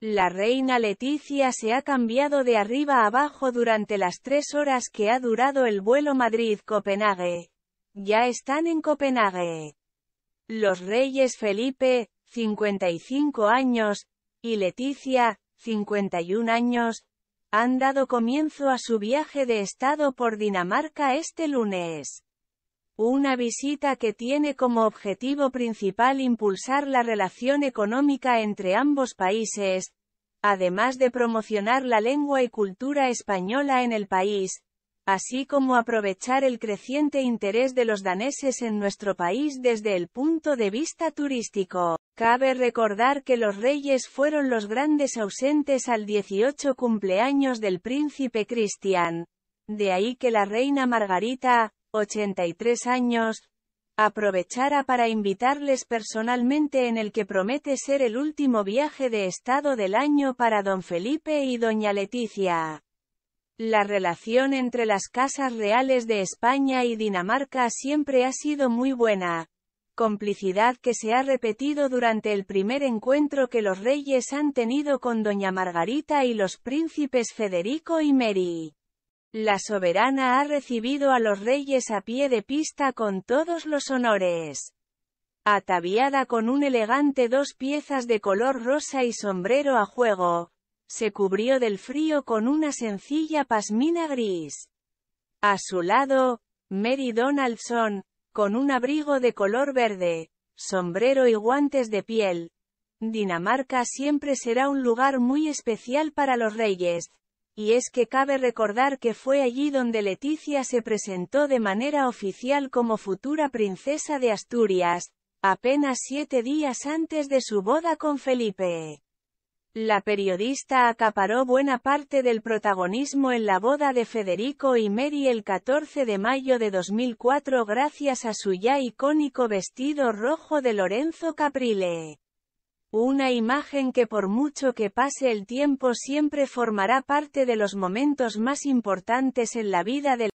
La reina Leticia se ha cambiado de arriba a abajo durante las tres horas que ha durado el vuelo Madrid-Copenhague. Ya están en Copenhague. Los reyes Felipe, 55 años, y Leticia, 51 años, han dado comienzo a su viaje de estado por Dinamarca este lunes una visita que tiene como objetivo principal impulsar la relación económica entre ambos países, además de promocionar la lengua y cultura española en el país, así como aprovechar el creciente interés de los daneses en nuestro país desde el punto de vista turístico. Cabe recordar que los reyes fueron los grandes ausentes al 18 cumpleaños del príncipe Cristian. De ahí que la reina Margarita, 83 años, aprovechara para invitarles personalmente en el que promete ser el último viaje de estado del año para don Felipe y doña Leticia. La relación entre las casas reales de España y Dinamarca siempre ha sido muy buena, complicidad que se ha repetido durante el primer encuentro que los reyes han tenido con doña Margarita y los príncipes Federico y Mary. La soberana ha recibido a los reyes a pie de pista con todos los honores. Ataviada con un elegante dos piezas de color rosa y sombrero a juego, se cubrió del frío con una sencilla pasmina gris. A su lado, Mary Donaldson, con un abrigo de color verde, sombrero y guantes de piel. Dinamarca siempre será un lugar muy especial para los reyes, y es que cabe recordar que fue allí donde Leticia se presentó de manera oficial como futura princesa de Asturias, apenas siete días antes de su boda con Felipe. La periodista acaparó buena parte del protagonismo en la boda de Federico y Mary el 14 de mayo de 2004 gracias a su ya icónico vestido rojo de Lorenzo Caprile. Una imagen que por mucho que pase el tiempo siempre formará parte de los momentos más importantes en la vida del